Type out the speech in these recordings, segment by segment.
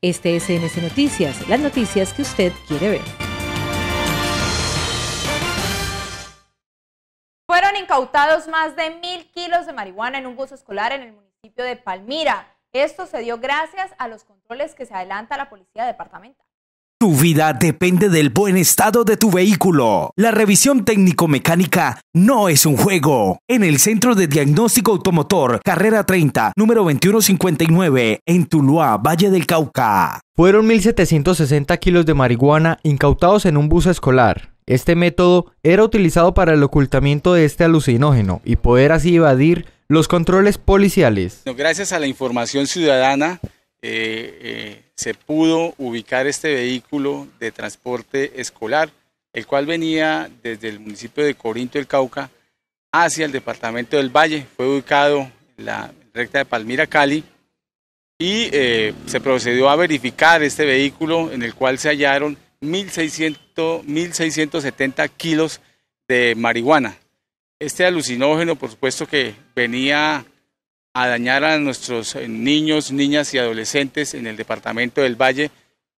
Este es Noticias, las noticias que usted quiere ver. Fueron incautados más de mil kilos de marihuana en un bus escolar en el municipio de Palmira. Esto se dio gracias a los controles que se adelanta la policía departamental. Tu vida depende del buen estado de tu vehículo. La revisión técnico-mecánica no es un juego. En el Centro de Diagnóstico Automotor, carrera 30, número 2159, en Tuluá, Valle del Cauca. Fueron 1.760 kilos de marihuana incautados en un bus escolar. Este método era utilizado para el ocultamiento de este alucinógeno y poder así evadir los controles policiales. Gracias a la información ciudadana eh, se pudo ubicar este vehículo de transporte escolar, el cual venía desde el municipio de Corinto, del Cauca, hacia el departamento del Valle. Fue ubicado en la recta de Palmira, Cali, y eh, se procedió a verificar este vehículo en el cual se hallaron 1.670 kilos de marihuana. Este alucinógeno, por supuesto que venía a dañar a nuestros eh, niños, niñas y adolescentes en el departamento del Valle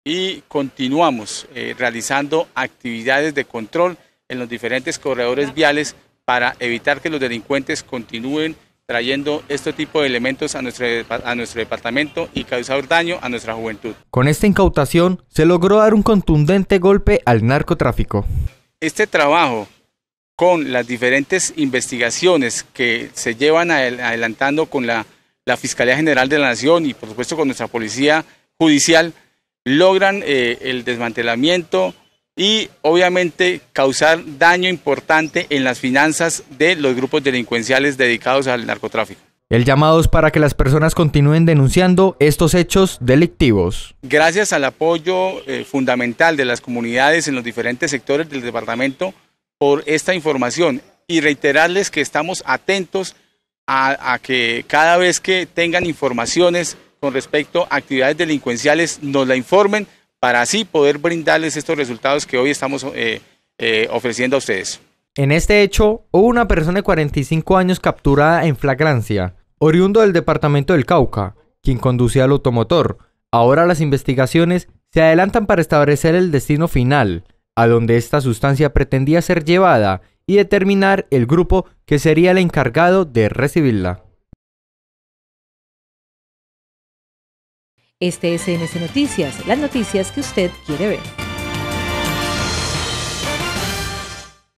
y continuamos eh, realizando actividades de control en los diferentes corredores viales para evitar que los delincuentes continúen trayendo este tipo de elementos a nuestro, a nuestro departamento y causar daño a nuestra juventud. Con esta incautación se logró dar un contundente golpe al narcotráfico. Este trabajo con las diferentes investigaciones que se llevan adelantando con la, Fiscalía General de la Nación y por supuesto con nuestra Policía Judicial, logran eh, el desmantelamiento y obviamente causar daño importante en las finanzas de los grupos delincuenciales dedicados al narcotráfico. El llamado es para que las personas continúen denunciando estos hechos delictivos. Gracias al apoyo eh, fundamental de las comunidades en los diferentes sectores del departamento, por esta información y reiterarles que estamos atentos a, que cada vez que tengan informaciones con respecto a actividades delincuenciales nos la informen para así poder brindarles estos resultados que hoy estamos eh, eh, ofreciendo a ustedes. En este hecho, hubo una persona de 45 años capturada en flagrancia, oriundo del departamento del Cauca, quien conducía el automotor. Ahora las investigaciones se adelantan para establecer el destino final, a donde esta sustancia pretendía ser llevada y determinar el grupo que sería el encargado de recibirla. Este es NS Noticias, las noticias que usted quiere ver.